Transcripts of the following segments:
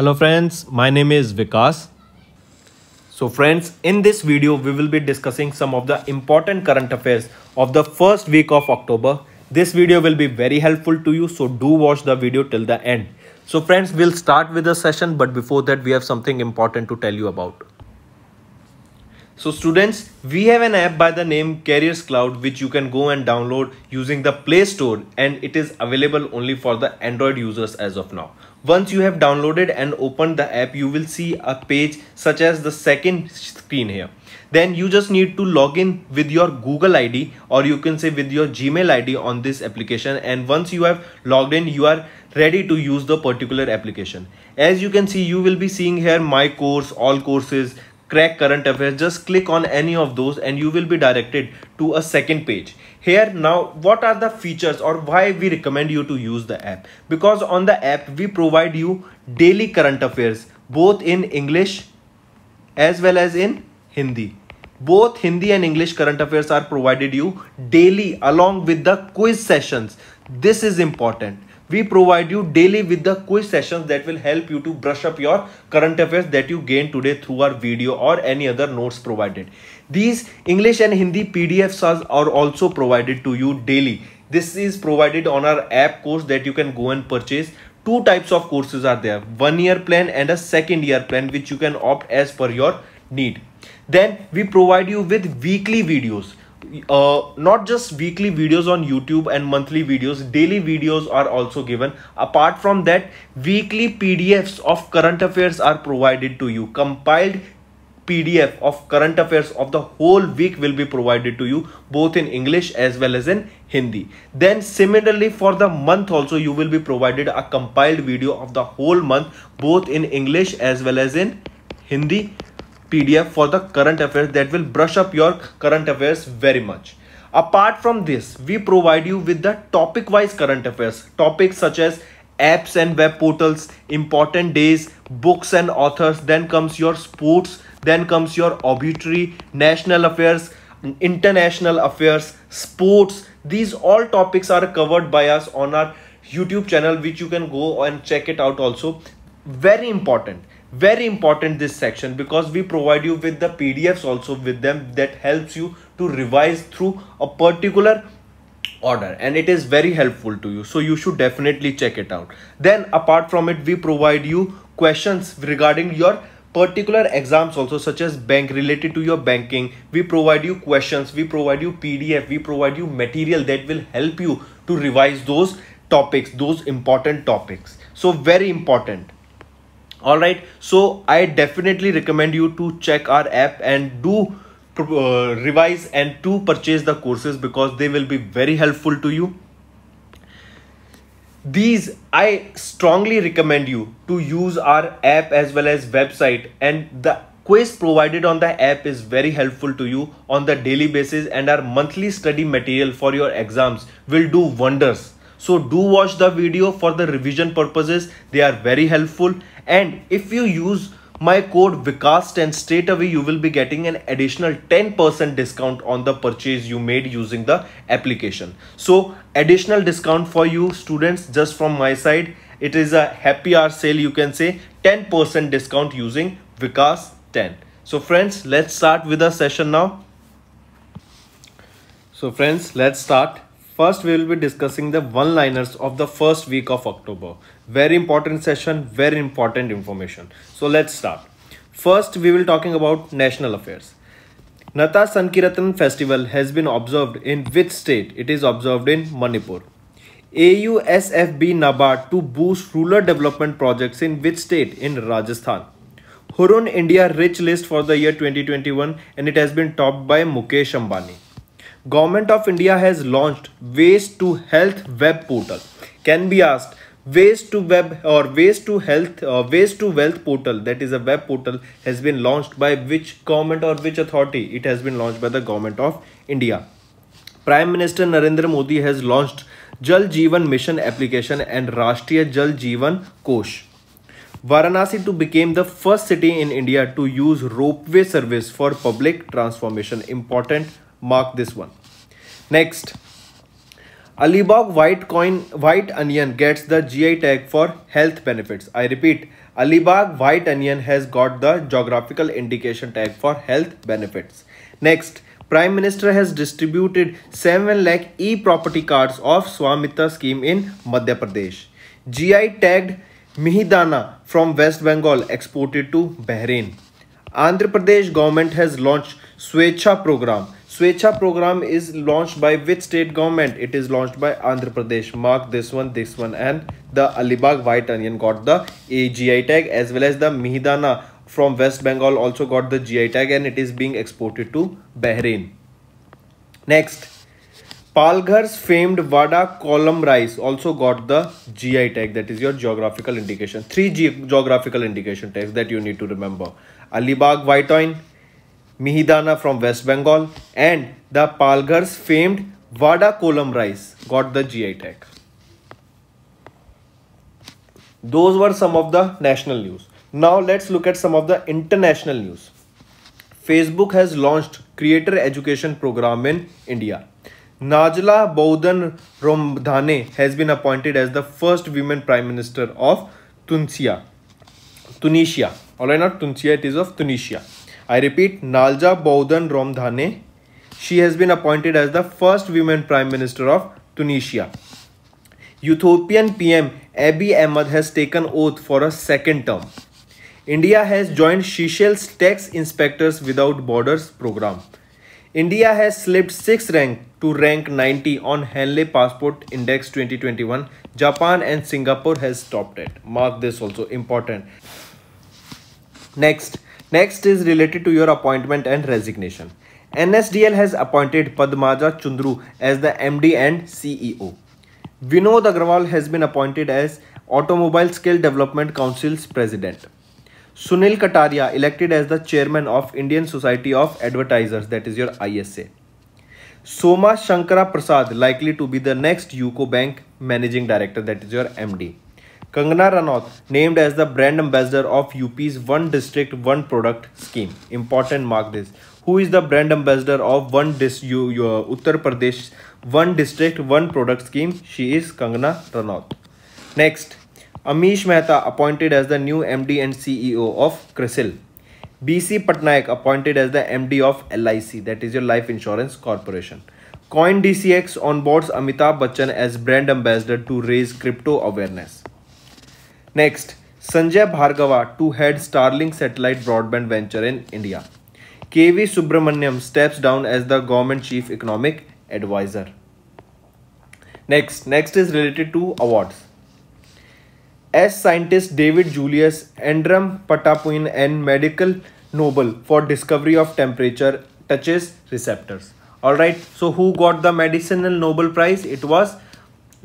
Hello friends, my name is Vikas. So friends, in this video, we will be discussing some of the important current affairs of the first week of October. This video will be very helpful to you, so do watch the video till the end. So friends, we'll start with the session, but before that, we have something important to tell you about. So students, we have an app by the name Carriers Cloud, which you can go and download using the Play Store and it is available only for the Android users as of now. Once you have downloaded and opened the app, you will see a page such as the second screen here. Then you just need to log in with your Google ID or you can say with your Gmail ID on this application. And once you have logged in, you are ready to use the particular application. As you can see, you will be seeing here my course, all courses, crack current affairs just click on any of those and you will be directed to a second page here now what are the features or why we recommend you to use the app because on the app we provide you daily current affairs both in english as well as in hindi both hindi and english current affairs are provided you daily along with the quiz sessions this is important we provide you daily with the quiz sessions that will help you to brush up your current affairs that you gain today through our video or any other notes provided. These English and Hindi PDFs are also provided to you daily. This is provided on our app course that you can go and purchase. Two types of courses are there, one year plan and a second year plan which you can opt as per your need. Then we provide you with weekly videos uh, not just weekly videos on YouTube and monthly videos, daily videos are also given. Apart from that, weekly PDFs of current affairs are provided to you. Compiled PDF of current affairs of the whole week will be provided to you both in English as well as in Hindi. Then similarly for the month also you will be provided a compiled video of the whole month both in English as well as in Hindi PDF for the current affairs that will brush up your current affairs very much. Apart from this, we provide you with the topic wise current affairs, topics such as apps and web portals, important days, books and authors, then comes your sports, then comes your obituary, national affairs, international affairs, sports. These all topics are covered by us on our YouTube channel, which you can go and check it out also. Very important very important this section because we provide you with the pdfs also with them that helps you to revise through a particular order and it is very helpful to you so you should definitely check it out then apart from it we provide you questions regarding your particular exams also such as bank related to your banking we provide you questions we provide you pdf we provide you material that will help you to revise those topics those important topics so very important all right so i definitely recommend you to check our app and do uh, revise and to purchase the courses because they will be very helpful to you these i strongly recommend you to use our app as well as website and the quiz provided on the app is very helpful to you on the daily basis and our monthly study material for your exams will do wonders so do watch the video for the revision purposes. They are very helpful. And if you use my code vikas 10 straight away you will be getting an additional 10% discount on the purchase you made using the application. So additional discount for you students just from my side. It is a happy hour sale you can say 10% discount using vikas 10 So friends let's start with the session now. So friends let's start. First, we will be discussing the one-liners of the first week of October. Very important session, very important information. So let's start. First, we will talking about national affairs. Nata Sankiratan festival has been observed in which state? It is observed in Manipur. AUSFB NABARD to boost rural development projects in which state? In Rajasthan. Hurun India rich list for the year 2021 and it has been topped by Mukesh Ambani. Government of India has launched Waste to Health web portal. Can be asked Waste to web or Waste to health or Waste to wealth portal that is a web portal has been launched by which government or which authority it has been launched by the government of india prime minister narendra modi has launched jal jeevan mission application and rashtriya jal jeevan kosh Varanasi to became the first city in India to use ropeway service for public transformation important mark this one next Alibag white coin white onion gets the GI tag for health benefits I repeat Alibag white onion has got the geographical indication tag for health benefits next Prime Minister has distributed 7 lakh e-property cards of Swamita scheme in Madhya Pradesh. GI tagged Mihidana from West Bengal exported to Bahrain. Andhra Pradesh government has launched Swecha program Swecha program is launched by which state government? It is launched by Andhra Pradesh. Mark this one, this one and the Alibag white onion got the AGI tag as well as the Mihidana from West Bengal also got the GI tag and it is being exported to Bahrain. Next, Palghar's famed Vada column rice also got the GI tag that is your geographical indication. Three ge geographical indication tags that you need to remember. Alibag white onion, Mihidana from West Bengal and the Palgar's famed Vada Kolam rice got the GI tag. Those were some of the national news. Now let's look at some of the international news. Facebook has launched creator education program in India. Najla Boudan Romdhane has been appointed as the first women prime minister of Tunisia. Tunisia. Alright, not Tunisia, it is of Tunisia. I repeat, Nalja Boudan Romdhane. She has been appointed as the first woman prime minister of Tunisia. Utopian PM Abiy Ahmed has taken oath for a second term. India has joined Seychelles Tax Inspectors Without Borders program. India has slipped 6th rank to rank 90 on Henley Passport Index 2021. Japan and Singapore has topped it. Mark this also important. Next, Next is related to your appointment and resignation. NSDL has appointed Padmaja Chundru as the MD and CEO. Vinod Agrawal has been appointed as Automobile Skill Development Council's president. Sunil Kataria elected as the chairman of Indian Society of Advertisers that is your ISA. Soma Shankara Prasad likely to be the next UCO Bank managing director that is your MD. Kangana Ranaut named as the brand ambassador of UP's One District One Product scheme. Important mark this. Who is the brand ambassador of One Dis you, your Uttar Pradesh One District One Product scheme? She is Kangana Ranaut. Next, Amish Mehta appointed as the new MD and CEO of Crisil. BC Patnaik appointed as the MD of LIC that is your Life Insurance Corporation. Coin DCX onboards Amitabh Bachchan as brand ambassador to raise crypto awareness. Next, Sanjay Bhargava to head Starlink satellite broadband venture in India. KV Subramaniam steps down as the government chief economic advisor. Next, next is related to awards. As scientist David Julius Andram Patapuin and medical Nobel for discovery of temperature touches receptors. Alright, so who got the medicinal Nobel prize? It was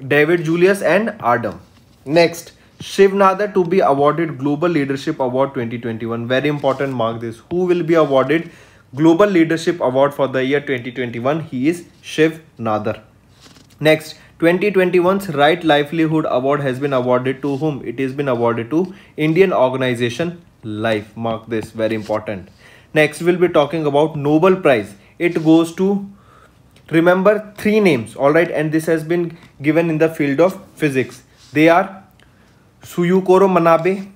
David Julius and Adam. Next, Shiv Nada to be awarded Global Leadership Award 2021. Very important, mark this. Who will be awarded Global Leadership Award for the year 2021? He is Shiv Nadar. Next, 2021's Right Livelihood Award has been awarded to whom? It has been awarded to Indian organization Life. Mark this, very important. Next, we'll be talking about Nobel Prize. It goes to remember three names, all right, and this has been given in the field of physics. They are Suyukoro Manabe,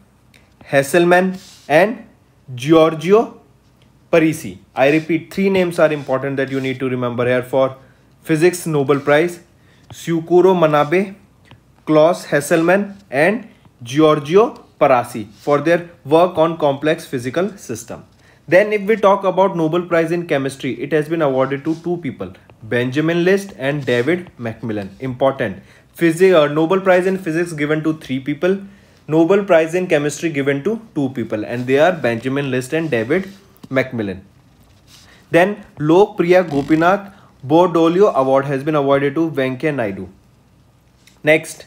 Hesselman and Giorgio Parisi. I repeat, three names are important that you need to remember here for Physics Nobel Prize. Suyukoro Manabe, Klaus Hesselman and Giorgio Parisi for their work on complex physical system. Then if we talk about Nobel Prize in Chemistry, it has been awarded to two people, Benjamin List and David Macmillan. Important. Physic Nobel prize in physics given to three people Nobel prize in chemistry given to two people and they are Benjamin List and David MacMillan then Lokpriya Gopinath Bordoloi award has been awarded to Venkaiah Naidu next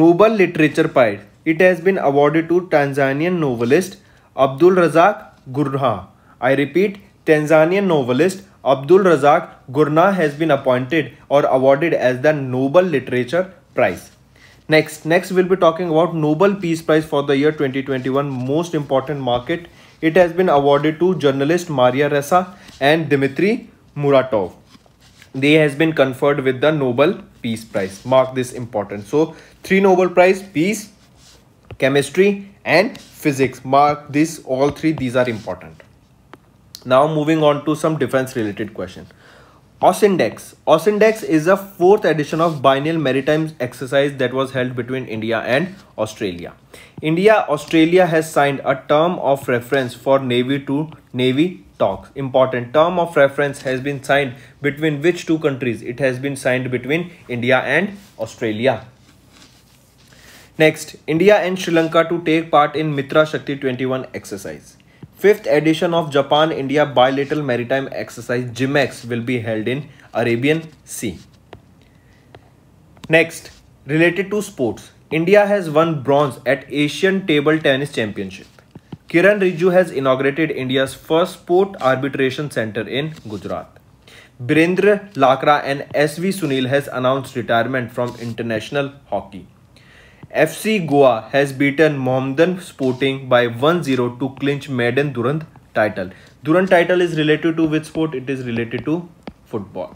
Nobel literature prize it has been awarded to Tanzanian novelist Abdulrazak Gurnah I repeat Tanzanian novelist Abdulrazak Gurnah has been appointed और awarded as the Nobel literature prize next next we'll be talking about nobel peace prize for the year 2021 most important market it has been awarded to journalist maria ressa and dmitry muratov they has been conferred with the nobel peace prize mark this important so three nobel prize peace chemistry and physics mark this all three these are important now moving on to some defense related question Osindex. Osindex is a fourth edition of biennial maritime exercise that was held between India and Australia. India Australia has signed a term of reference for Navy to Navy talks. Important term of reference has been signed between which two countries? It has been signed between India and Australia. Next, India and Sri Lanka to take part in Mitra Shakti 21 exercise. Fifth edition of Japan-India Bilateral Maritime Exercise GIMEX will be held in Arabian Sea. Next, related to sports, India has won bronze at Asian Table Tennis Championship. Kiran Riju has inaugurated India's first sport arbitration center in Gujarat. Birendra Lakra and SV Sunil has announced retirement from international hockey. FC Goa has beaten Mohammedan Sporting by 1-0 to clinch Maiden Durand title. Durand title is related to which sport? It is related to football.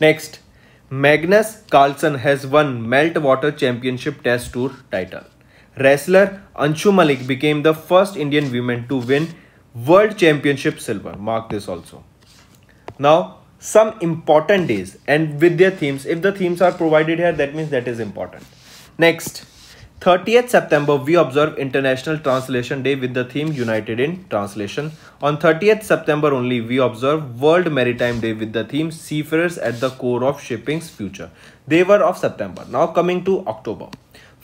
Next, Magnus Carlsen has won Meltwater Championship Test Tour title. Wrestler Anshu Malik became the first Indian woman to win World Championship silver. Mark this also. Now, some important days and with their themes. If the themes are provided here, that means that is important. Next, 30th September, we observe International Translation Day with the theme United in Translation. On 30th September only, we observe World Maritime Day with the theme Seafarers at the Core of Shipping's Future. They were of September. Now coming to October.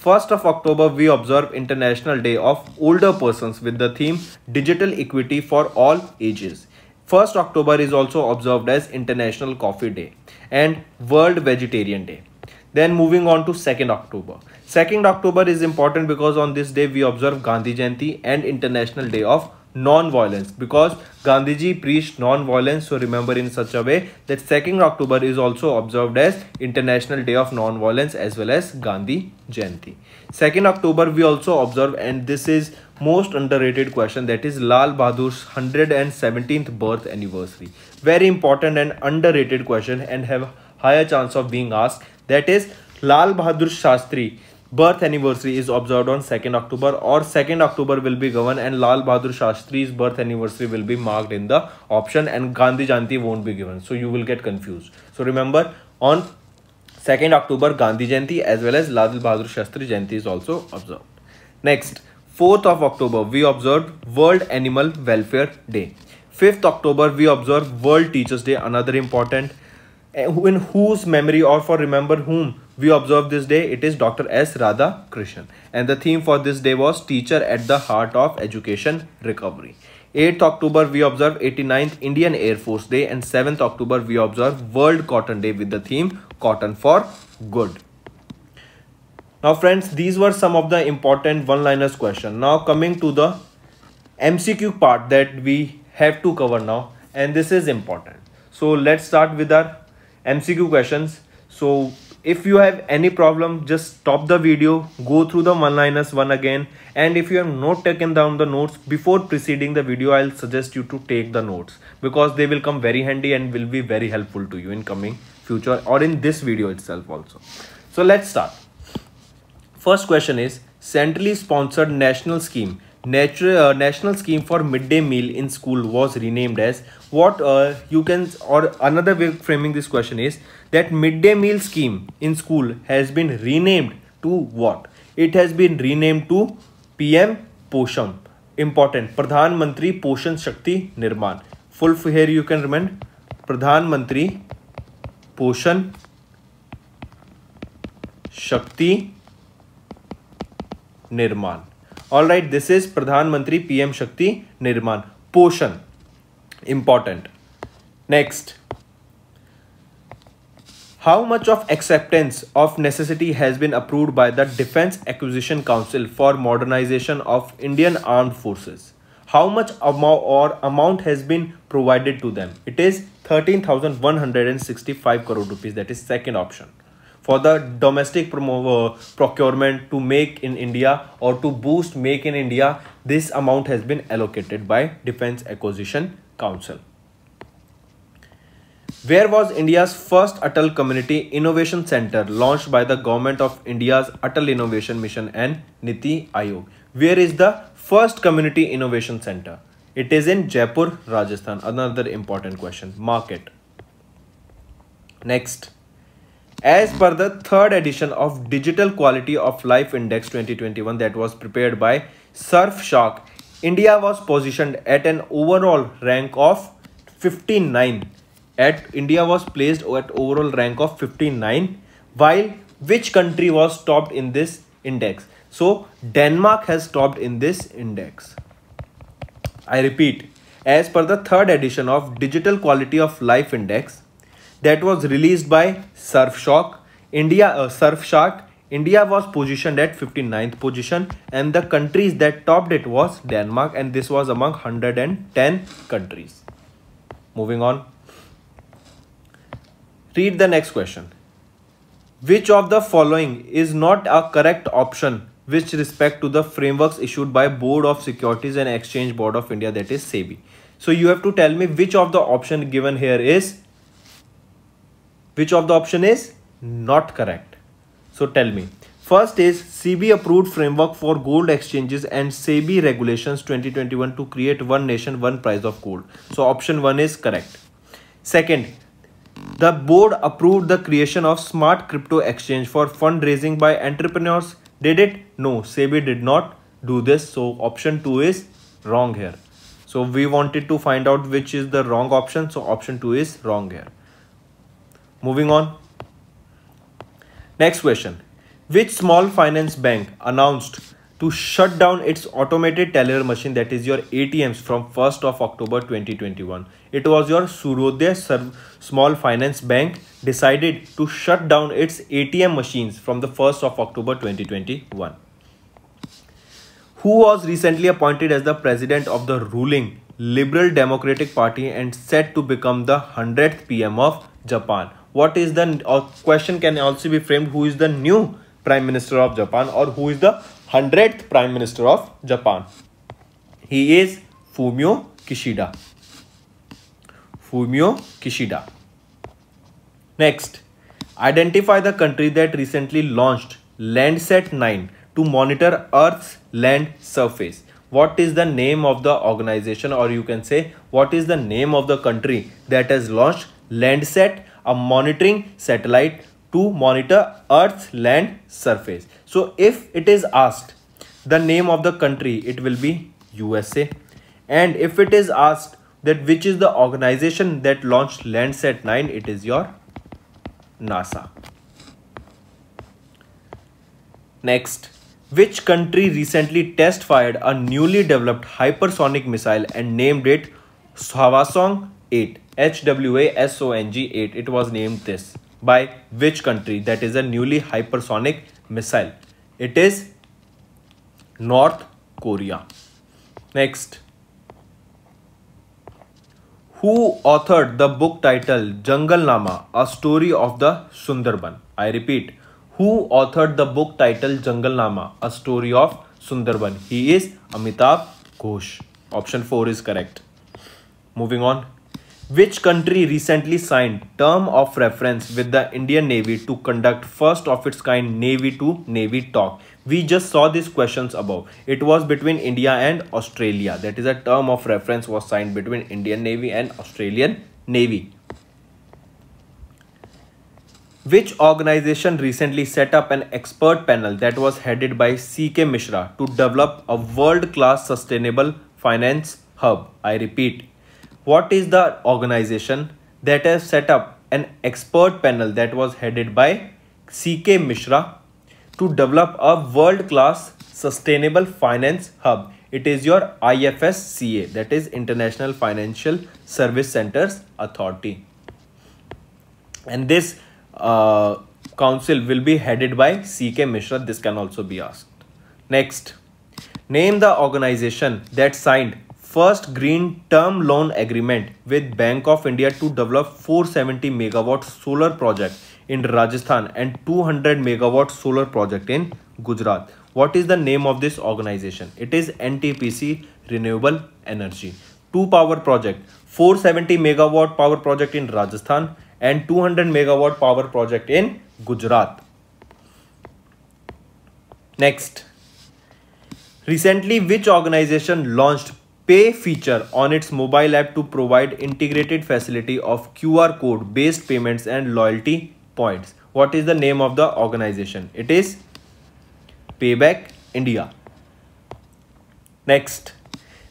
1st of October, we observe International Day of Older Persons with the theme Digital Equity for All Ages. 1st October is also observed as International Coffee Day and World Vegetarian Day. Then moving on to 2nd October. 2nd October is important because on this day we observe Gandhi Jayanti and International Day of non-violence because Gandhiji preached non-violence so remember in such a way that 2nd October is also observed as International Day of Non-Violence as well as Gandhi Jayanti. 2nd October we also observe and this is most underrated question that is Lal Bahadur's 117th birth anniversary. Very important and underrated question and have higher chance of being asked that is Lal Bahadur Shastri birth anniversary is observe on second October और second October will be given and Lal Bahadur Shastri is birth anniversary will be marked in the option and Gandhi Jayanti would be given so you will get confuse so remember on second October Gandhi Jayanti as well as Lal Bahadur Shastri Jayanti is also observe next fourth of October we observe world animal welfare day fifth October we observe world teachers day another important Eh, in whose memory or for remember whom we observe this day it is dr s radha krishnan and the theme for this day was teacher at the heart of education recovery 8th october we observe 89th indian air force day and 7th october we observe world cotton day with the theme cotton for good now friends these were some of the important one liners question now coming to the mcq part that we have to cover now and this is important so let's start with our MCQ questions. So if you have any problem, just stop the video, go through the one-liners one again. And if you have not taken down the notes before preceding the video, I'll suggest you to take the notes because they will come very handy and will be very helpful to you in coming future or in this video itself also. So let's start. First question is centrally sponsored national scheme Natural, uh, National Scheme for Midday Meal in School was renamed as what uh, you can or another way of framing this question is that midday meal scheme in school has been renamed to what? It has been renamed to PM Posham. Important Pradhan Mantri Poshan Shakti Nirman. Full here you can remember Pradhan Mantri Poshan Shakti Nirman. All right, this is Pradhan Mantri PM Shakti Nirman. Portion, important. Next, how much of acceptance of necessity has been approved by the Defense Acquisition Council for modernisation of Indian Armed Forces? How much amount or amount has been provided to them? It is 13,165 crore rupees. That is second option for the domestic promo- uh, procurement to make in India or to boost make in India, this amount has been allocated by Defense Acquisition Council. Where was India's first Atal Community Innovation Center launched by the Government of India's Atal Innovation Mission and Niti Aayog? Where is the first Community Innovation Center? It is in Jaipur, Rajasthan. Another important question. Market. Next. As per the third edition of Digital Quality of Life Index 2021 that was prepared by Surfshark, India was positioned at an overall rank of 59. At India was placed at overall rank of 59 while which country was topped in this index. So Denmark has topped in this index. I repeat, as per the third edition of Digital Quality of Life Index, that was released by Surfshark. India uh, Surfshark. India was positioned at 59th position and the countries that topped it was Denmark and this was among 110 countries. Moving on. Read the next question. Which of the following is not a correct option with respect to the frameworks issued by Board of Securities and Exchange Board of India that is SEBI? So you have to tell me which of the option given here is which of the option is not correct? So tell me. First is CB approved framework for gold exchanges and SEBI regulations 2021 to create one nation one price of gold. So option 1 is correct. Second, the board approved the creation of smart crypto exchange for fundraising by entrepreneurs. Did it? No, SEBI did not do this. So option 2 is wrong here. So we wanted to find out which is the wrong option. So option 2 is wrong here. Moving on. Next question. Which small finance bank announced to shut down its automated teller machine that is your ATMs from 1st of October 2021. It was your Surodaya Small Finance Bank decided to shut down its ATM machines from the 1st of October 2021. Who was recently appointed as the president of the ruling Liberal Democratic Party and set to become the 100th PM of Japan? what is the uh, question can also be framed who is the new prime minister of japan or who is the 100th prime minister of japan he is fumio kishida fumio kishida next identify the country that recently launched landsat 9 to monitor earth's land surface what is the name of the organization or you can say what is the name of the country that has launched landsat a monitoring satellite to monitor Earth's land surface. So if it is asked the name of the country, it will be USA. And if it is asked that which is the organization that launched Landsat 9, it is your NASA. Next, which country recently test fired a newly developed hypersonic missile and named it Hwasong 8? HWASONG-8, it was named this, by which country? That is a newly hypersonic missile. It is North Korea. Next. Who authored the book title Jungle Nama, A Story of the Sundarban? I repeat, who authored the book title Jungle Nama, A Story of Sundarban? He is Amitabh Ghosh. Option 4 is correct. Moving on which country recently signed term of reference with the Indian Navy to conduct first of its kind Navy to Navy talk? We just saw these questions above. It was between India and Australia. That is a term of reference was signed between Indian Navy and Australian Navy. Which organization recently set up an expert panel that was headed by CK Mishra to develop a world-class sustainable finance hub? I repeat, what is the organization that has set up an expert panel that was headed by CK Mishra to develop a world-class sustainable finance hub. It is your IFSCA that is International Financial Service Centers Authority. And this uh, council will be headed by CK Mishra. This can also be asked. Next, name the organization that signed first green term loan agreement with Bank of India to develop 470 megawatt solar project in Rajasthan and 200 megawatt solar project in Gujarat. What is the name of this organization? It is NTPC Renewable Energy. Two power project, 470 megawatt power project in Rajasthan and 200 megawatt power project in Gujarat. Next, recently which organization launched Pay feature on its mobile app to provide integrated facility of QR code based payments and loyalty points. What is the name of the organization? It is Payback India. Next,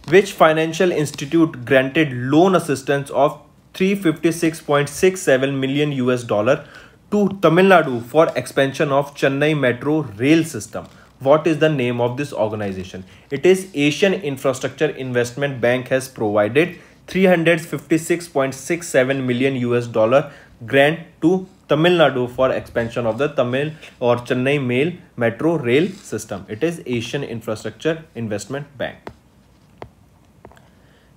which financial institute granted loan assistance of 356.67 million US dollar to Tamil Nadu for expansion of Chennai metro rail system? what is the name of this organization it is asian infrastructure investment bank has provided 356.67 million us dollar grant to Tamil Nadu for expansion of the Tamil or Chennai Mail Metro Rail system. It is Asian Infrastructure Investment Bank.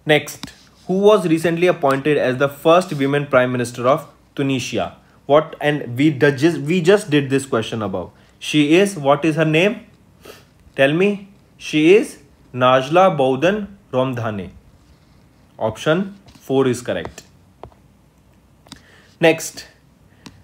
Next, who was recently appointed as the first women prime minister of Tunisia? What and we just we just did this question above. She is what is her name? Tell me, she is Najla Bowden Romdhane. Option 4 is correct. Next.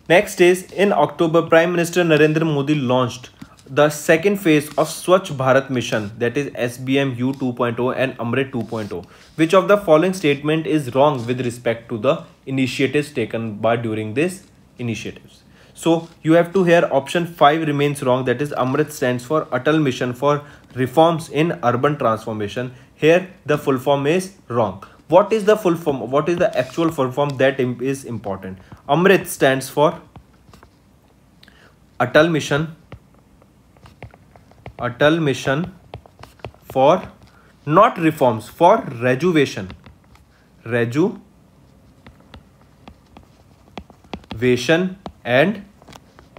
Next is, in October, Prime Minister Narendra Modi launched the second phase of Swachh Bharat mission that is SBMU 2.0 and AMRIT 2.0. Which of the following statement is wrong with respect to the initiatives taken by during these initiatives? So you have to hear option 5 remains wrong that is AMRIT stands for Atal Mission for Reforms in Urban Transformation. Here the full form is wrong. What is the full form? What is the actual full form that is important? AMRIT stands for Atal Mission Atal Mission for not reforms for rejuvenation rejuvenation and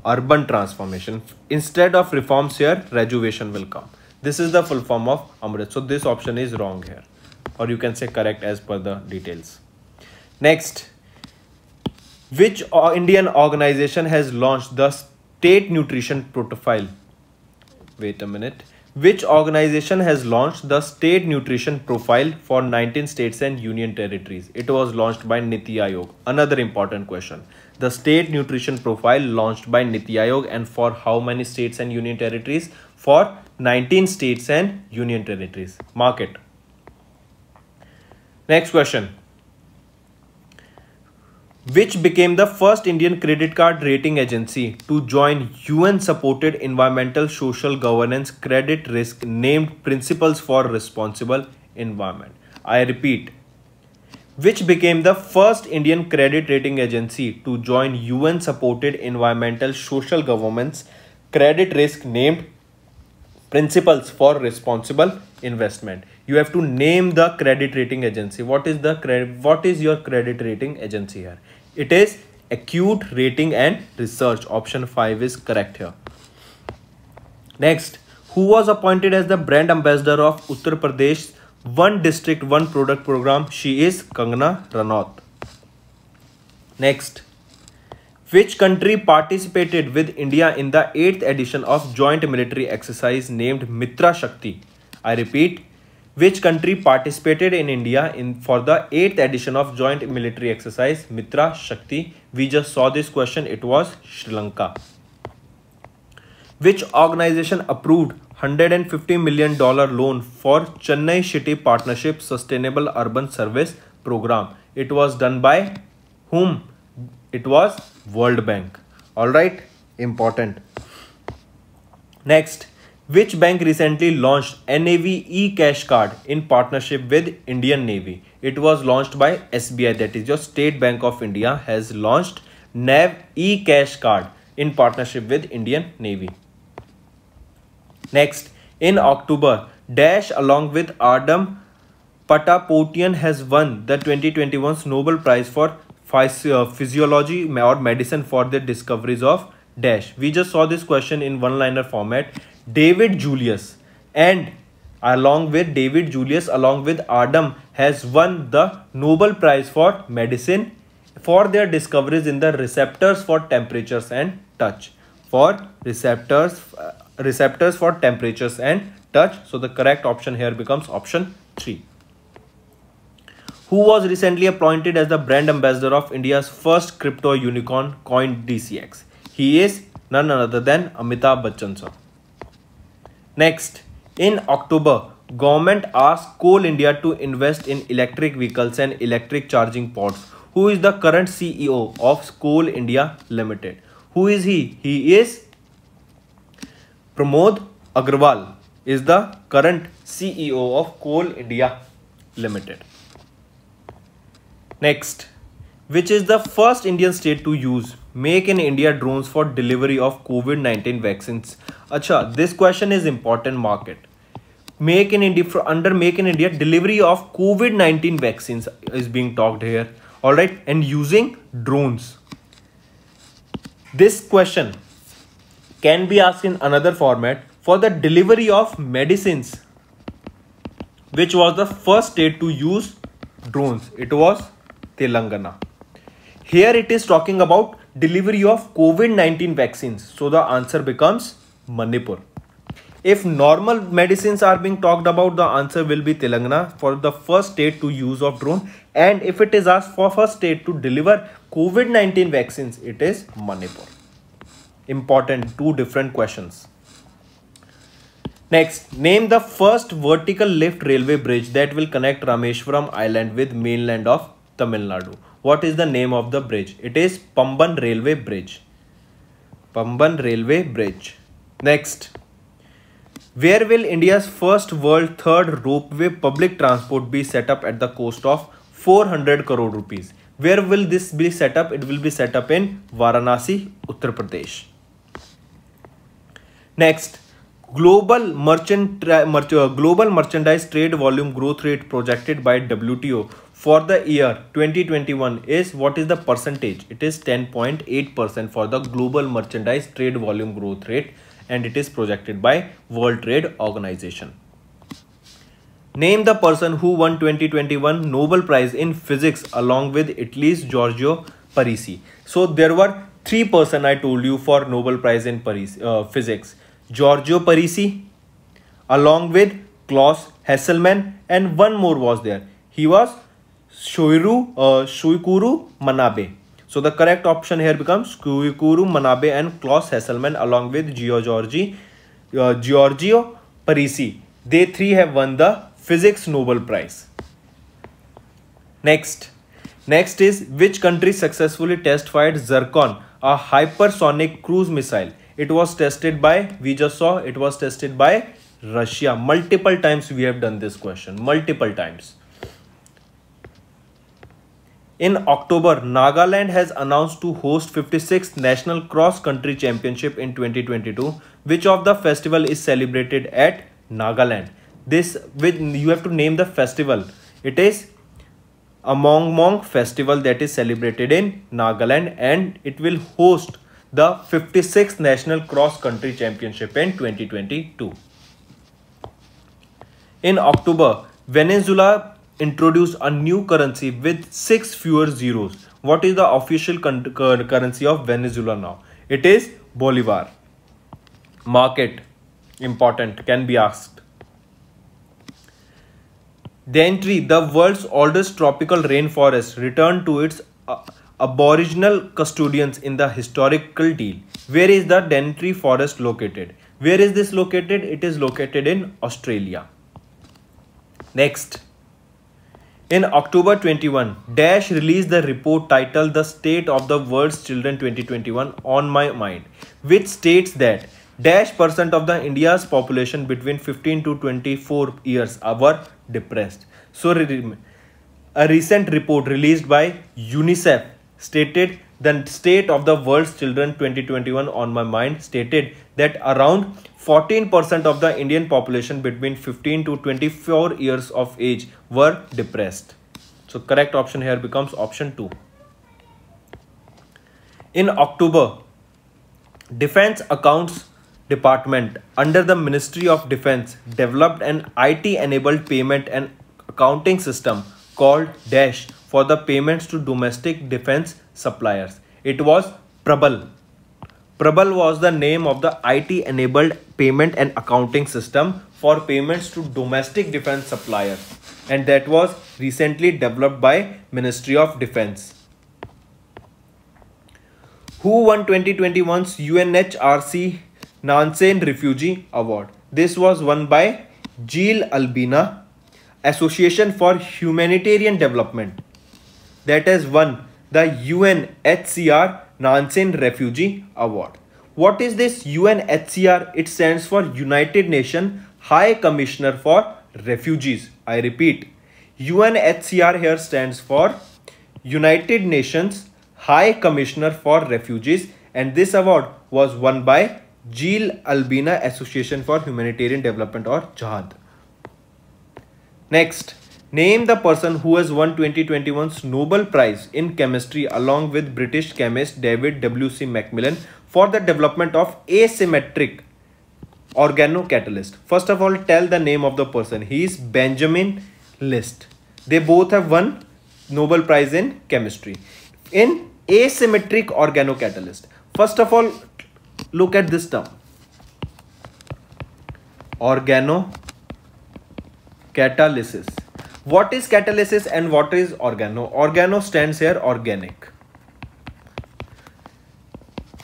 urban transformation. Instead of reforms here, rejuvenation will come. This is the full form of Amrit. So this option is wrong here or you can say correct as per the details. Next, which Indian organization has launched the state nutrition profile? Wait a minute. Which organization has launched the state nutrition profile for 19 states and union territories? It was launched by Niti Aayog. Another important question the state nutrition profile launched by Niti Aayog and for how many states and union territories? For 19 states and union territories. Mark it. Next question. Which became the first Indian credit card rating agency to join UN supported environmental social governance credit risk named Principles for Responsible Environment? I repeat, which became the first Indian credit rating agency to join UN supported environmental social governance credit risk named principles for responsible investment you have to name the credit rating agency what is the credit what is your credit rating agency here it is acute rating and research option 5 is correct here next who was appointed as the brand ambassador of uttar pradesh one district one product program she is Kangana Ranaut next which country participated with India in the eighth edition of joint military exercise named Mitra Shakti I repeat which country participated in India in for the eighth edition of joint military exercise Mitra Shakti we just saw this question it was Sri Lanka which organization approved $150 million loan for Chennai City Partnership Sustainable Urban Service Program. It was done by whom? It was World Bank. Alright, important. Next, which bank recently launched NAV e-cash card in partnership with Indian Navy? It was launched by SBI that is your State Bank of India has launched NAV e-cash card in partnership with Indian Navy. Next, in October, Dash along with Adam Patapotian has won the 2021 Nobel Prize for uh, Physiology or Medicine for their discoveries of Dash. We just saw this question in one-liner format. David Julius and along with David Julius along with Adam has won the Nobel Prize for Medicine for their discoveries in the receptors for temperatures and touch for receptors uh, receptors for temperatures and touch so the correct option here becomes option 3 who was recently appointed as the brand ambassador of India's first crypto unicorn coin DCX he is none other than Amitabh Bachchan sir next in October government asked Coal India to invest in electric vehicles and electric charging ports who is the current CEO of Coal India Limited who is he? He is Pramod Agrawal is the current CEO of Coal India Limited. Next, which is the first Indian state to use make in India drones for delivery of COVID-19 vaccines? Acha, this question is important market. Make in India for under Make in India delivery of COVID-19 vaccines is being talked here. All right, and using drones. This question can be asked in another format for the delivery of medicines, which was the first state to use drones. It was Telangana. Here it is talking about delivery of COVID-19 vaccines. So the answer becomes Manipur. If normal medicines are being talked about, the answer will be Telangana for the first state to use of drone. And if it is asked for first state to deliver COVID-19 vaccines, it is Manipur. Important, two different questions. Next, name the first vertical lift railway bridge that will connect Rameshwaram Island with mainland of Tamil Nadu. What is the name of the bridge? It is Pamban Railway Bridge. Pamban Railway Bridge. Next, where will India's first world third ropeway public transport be set up at the cost of 400 crore rupees? Where will this be set up? It will be set up in Varanasi, Uttar Pradesh. Next, global merchant merch uh, global merchandise trade volume growth rate projected by WTO for the year 2021 is what is the percentage? It is 10.8% for the global merchandise trade volume growth rate and it is projected by World Trade Organization. Name the person who won 2021 Nobel Prize in Physics along with Italy's Giorgio Parisi. So there were three person I told you for Nobel Prize in Paris, uh, Physics. Giorgio Parisi along with Klaus Hesselmann and one more was there. He was Shoiru, uh, Shuikuru Manabe. So the correct option here becomes Kuyukuru, Manabe and Klaus Hesselman along with Gio Giorgi, uh, Giorgio Parisi. They three have won the Physics Nobel Prize. Next. Next is which country successfully test fired Zircon, a hypersonic cruise missile. It was tested by, we just saw, it was tested by Russia. Multiple times we have done this question, multiple times. In October, Nagaland has announced to host 56th National Cross Country Championship in 2022, which of the festival is celebrated at Nagaland. This with you have to name the festival. It is a Mong Mong festival that is celebrated in Nagaland and it will host the 56th National Cross Country Championship in 2022. In October, Venezuela introduced a new currency with six fewer zeros. What is the official currency of Venezuela now? It is Bolivar. Market, important, can be asked. The entry, the world's oldest tropical rainforest, returned to its uh, aboriginal custodians in the historical deal. Where is the Dentry forest located? Where is this located? It is located in Australia. Next. In October 21, Dash released the report titled The State of the World's Children 2021 on my mind, which states that dash percent of the India's population between 15 to 24 years were depressed. So a recent report released by UNICEF stated the state of the world's children 2021 on my mind stated that around 14% of the Indian population between 15 to 24 years of age were depressed. So correct option here becomes option 2. In October, Defense Accounts Department under the Ministry of Defense developed an IT-enabled payment and accounting system called DASH for the payments to domestic defense suppliers. It was Prabal. Prabal was the name of the IT enabled payment and accounting system for payments to domestic defense suppliers and that was recently developed by Ministry of Defense. Who won 2021's UNHRC Nansen Refugee Award? This was won by Jill Albina Association for Humanitarian Development that has won the UNHCR Nansen Refugee Award. What is this UNHCR? It stands for United Nations High Commissioner for Refugees. I repeat, UNHCR here stands for United Nations High Commissioner for Refugees and this award was won by Jill Albina Association for Humanitarian Development or JAD. Next, Name the person who has won 2021's Nobel Prize in Chemistry along with British chemist David W.C. Macmillan for the development of asymmetric organocatalyst. First of all, tell the name of the person. He is Benjamin List. They both have won Nobel Prize in Chemistry. In asymmetric organocatalyst, first of all, look at this term. Organocatalysis what is catalysis and what is organo? Organo stands here organic.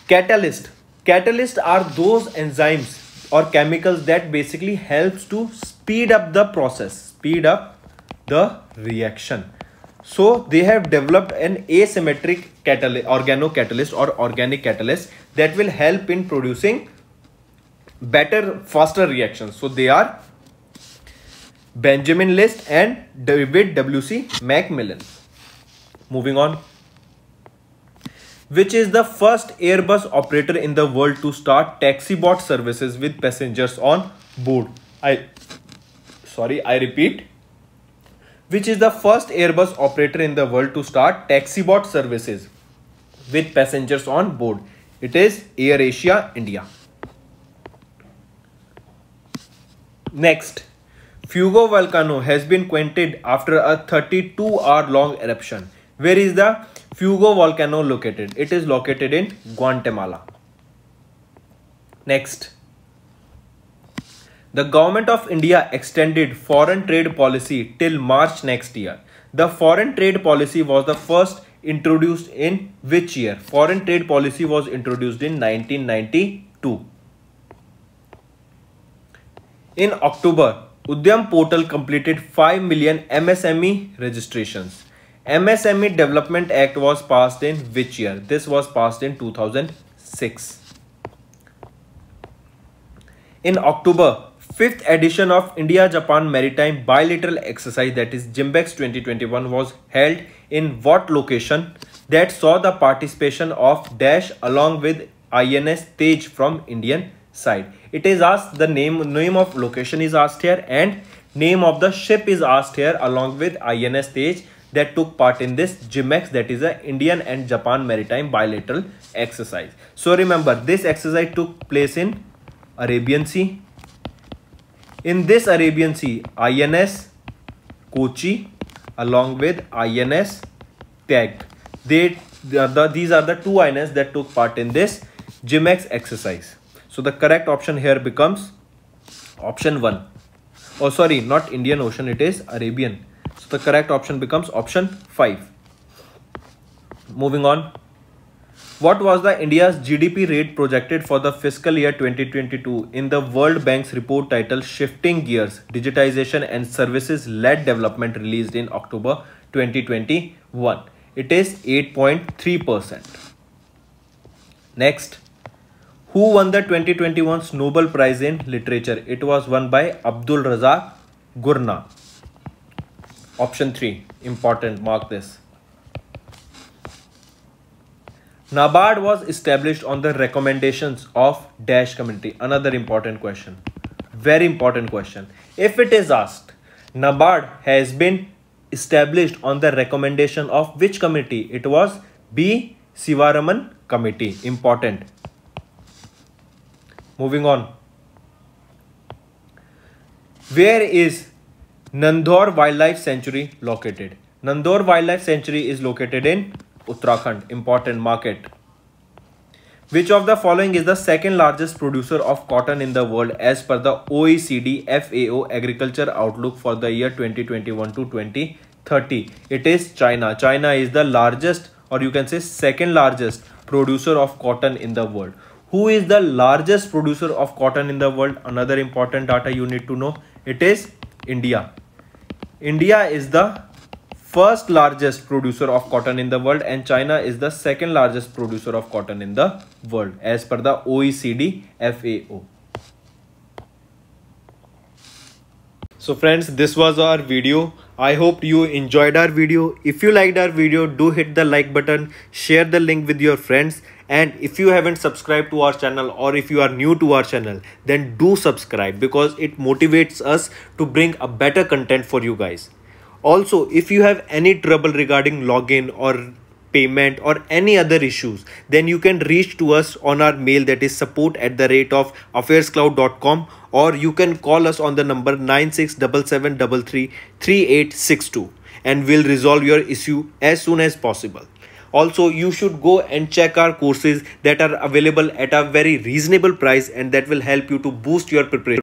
Catalyst. Catalyst are those enzymes or chemicals that basically helps to speed up the process, speed up the reaction. So they have developed an asymmetric catalyst, organocatalyst or organic catalyst that will help in producing better, faster reactions. So they are Benjamin List and David W.C. Macmillan. Moving on. Which is the first Airbus operator in the world to start taxi bot services with passengers on board? I sorry, I repeat. Which is the first Airbus operator in the world to start taxi bot services with passengers on board? It is Air Asia India. Next Fugo volcano has been quenched after a 32 hour long eruption. Where is the Fugo volcano located? It is located in Guatemala. Next. The government of India extended foreign trade policy till March next year. The foreign trade policy was the first introduced in which year? Foreign trade policy was introduced in 1992. In October Udyam portal completed 5 million MSME registrations. MSME Development Act was passed in which year? This was passed in 2006. In October, 5th edition of India-Japan Maritime Bilateral Exercise that is JIMBEX 2021 was held in what location that saw the participation of Dash along with INS Tej from Indian side it is asked the name name of location is asked here and name of the ship is asked here along with INS stage that took part in this GMEX that is a Indian and Japan maritime bilateral exercise. So remember this exercise took place in Arabian Sea. In this Arabian Sea INS Kochi along with INS Tag. They, the, the, these are the two INS that took part in this GMEX exercise. So the correct option here becomes option 1. Oh, sorry, not Indian Ocean, it is Arabian. So the correct option becomes option 5. Moving on. What was the India's GDP rate projected for the fiscal year 2022 in the World Bank's report titled Shifting Gears, Digitization and Services-Led Development released in October 2021? It is 8.3%. Next who won the 2021's Nobel Prize in Literature? It was won by Abdul Raza Gurna. Option 3, important, mark this. NABARD was established on the recommendations of Dash Committee. Another important question. Very important question. If it is asked, NABARD has been established on the recommendation of which committee? It was B. Sivaraman Committee. Important. Moving on. Where is Nandor Wildlife Sanctuary located? Nandor Wildlife Sanctuary is located in Uttarakhand, important market. Which of the following is the second largest producer of cotton in the world as per the OECD FAO Agriculture Outlook for the year 2021 to 2030? It is China. China is the largest or you can say second largest producer of cotton in the world who is the largest producer of cotton in the world another important data you need to know it is india india is the first largest producer of cotton in the world and china is the second largest producer of cotton in the world as per the oecd fao so friends this was our video I hope you enjoyed our video. If you liked our video, do hit the like button, share the link with your friends and if you haven't subscribed to our channel or if you are new to our channel, then do subscribe because it motivates us to bring a better content for you guys. Also, if you have any trouble regarding login or payment or any other issues then you can reach to us on our mail that is support at the rate of affairscloud.com or you can call us on the number 9677333862 and we'll resolve your issue as soon as possible also you should go and check our courses that are available at a very reasonable price and that will help you to boost your preparation